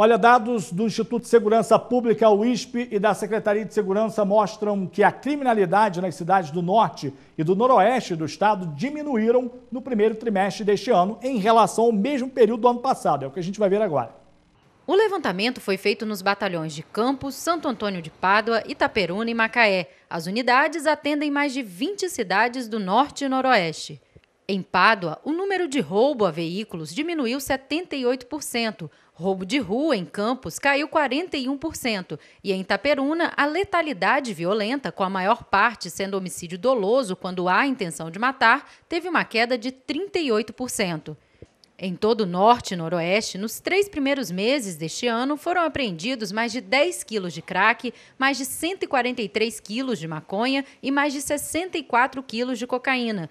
Olha, dados do Instituto de Segurança Pública, o ISP, e da Secretaria de Segurança mostram que a criminalidade nas cidades do norte e do noroeste do estado diminuíram no primeiro trimestre deste ano em relação ao mesmo período do ano passado. É o que a gente vai ver agora. O levantamento foi feito nos batalhões de Campos, Santo Antônio de Pádua, Itaperuna e Macaé. As unidades atendem mais de 20 cidades do norte e noroeste. Em Pádua, o número de roubo a veículos diminuiu 78%, roubo de rua em Campos caiu 41% e em Itaperuna a letalidade violenta, com a maior parte sendo homicídio doloso quando há intenção de matar, teve uma queda de 38%. Em todo o norte e noroeste, nos três primeiros meses deste ano, foram apreendidos mais de 10 quilos de crack, mais de 143 quilos de maconha e mais de 64 quilos de cocaína,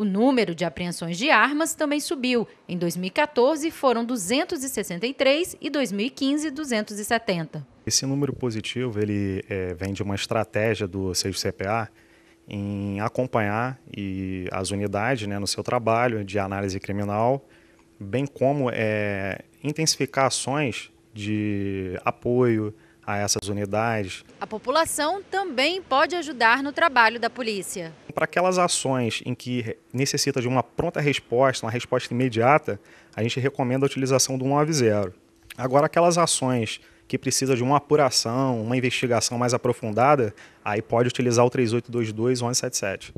o número de apreensões de armas também subiu. Em 2014 foram 263 e 2015 270. Esse número positivo ele é, vem de uma estratégia do 6 CPA em acompanhar e as unidades né, no seu trabalho de análise criminal, bem como é, intensificar ações de apoio a essas unidades. A população também pode ajudar no trabalho da polícia para aquelas ações em que necessita de uma pronta resposta, uma resposta imediata, a gente recomenda a utilização do 190. Agora, aquelas ações que precisa de uma apuração, uma investigação mais aprofundada, aí pode utilizar o 3822 1177.